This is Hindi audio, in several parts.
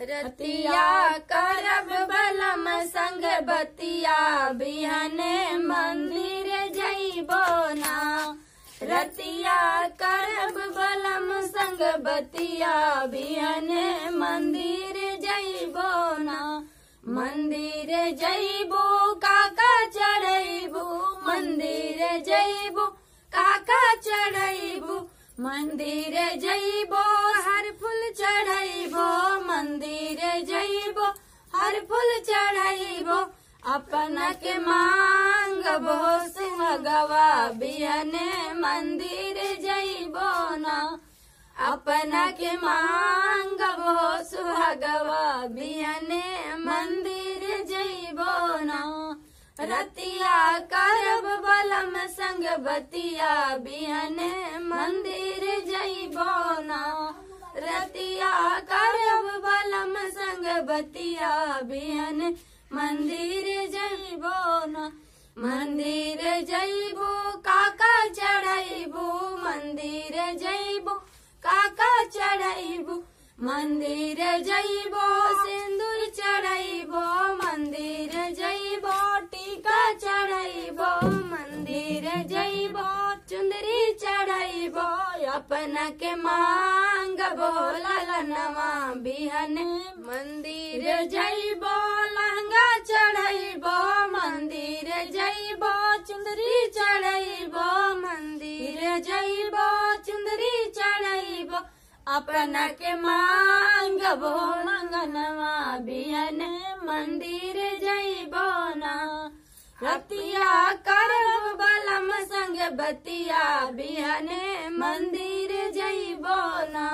रतिया करब बलम संग बतिया बिहने मंदिर जैबो ना रतिया करब बलम संग बतिया बिहने मंदिर जैबो ना मंदिर जैबो काका चढ़ेबू मंदिर जैबो काका चढ़बू मंदिर जैबो हर फूल चढ़ेबो अपना के मांगबो सिंहगवा बिहने मंदिर जइबो ना अपना के मांग बहुत सुहागवा बिहने मंदिर जइबो ना रतिया करब बलम संग बतिया बिहने मंदिर जइबो ना रतिया बतिया बिहन मंदिर जइबो न मंदिर जइबो काका चढ़ाइबो मंदिर जइबो काका चढ़ाइबो मंदिर जइबो सिंदूर चढ़ाइबो अपन के मांग नवा बिहन मंदिर जैबो लहंगा चढ़ेबो मंदिर जैबो चुंदरी चढ़ेबो मंदिर जैबो चुंदरी चढ़ेबो अपन के मांग बोलनवा बिहन मंदिर जैबो ना हतिया करब बलम संग बतिया बिहने मंदिर जइबो ना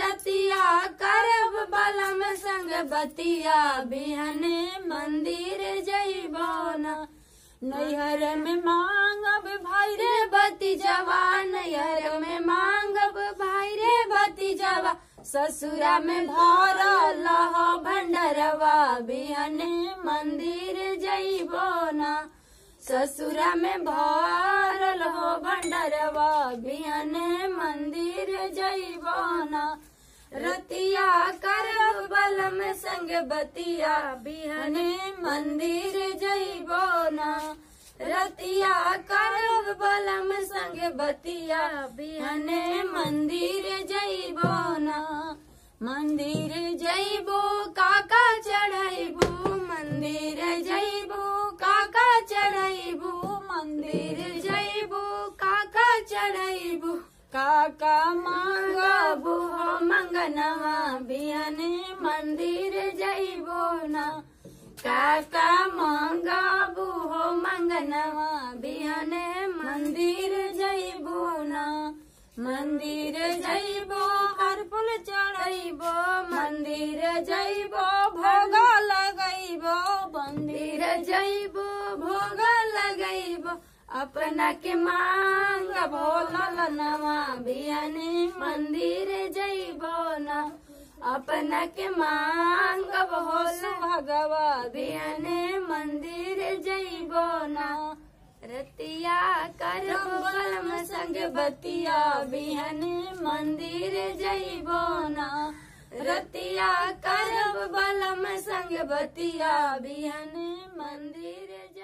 रतिया करब बलम संग बतिया बिहने मंदिर जइबो ना नैहर में मांगब भाई रे बती जवान ससुरा में भरल भंडरवा बिहन मंदिर जैबो न ससुरा में भरल लह भंडरवा बिहने मंदिर जैबो न रतिया कर बलम संग बतिया बिहने मंदिर जैबो ना रतिया करब बलम संग बतिया बिहने मंदिर जइबो ना मंदिर जइबो काका चढ़इबो मंदिर जइबो काका चढ़इबो मंदिर जइबो काका चढ़इबो काका मांगबो मंगनवा बिहने मंदिर जइबो ना काका मांगा मंगनवा बिहने मंदिर जइबो ना मंदिर जइबो कर्पूर चढ़ेबो मंदिर जैबो भोग लगेबो मंदिर जइबो भोग लगेबो अपना के मांग बोल भोलनवा बिहने मंदिर जैबो ना अपना के मांग हो भगवा बिहने मंदिर जैबो ना रतिया कर बलम संग बतिया बिहने मंदिर जैबो ना रतिया कर बलम संग बतिया बिहने मंदिर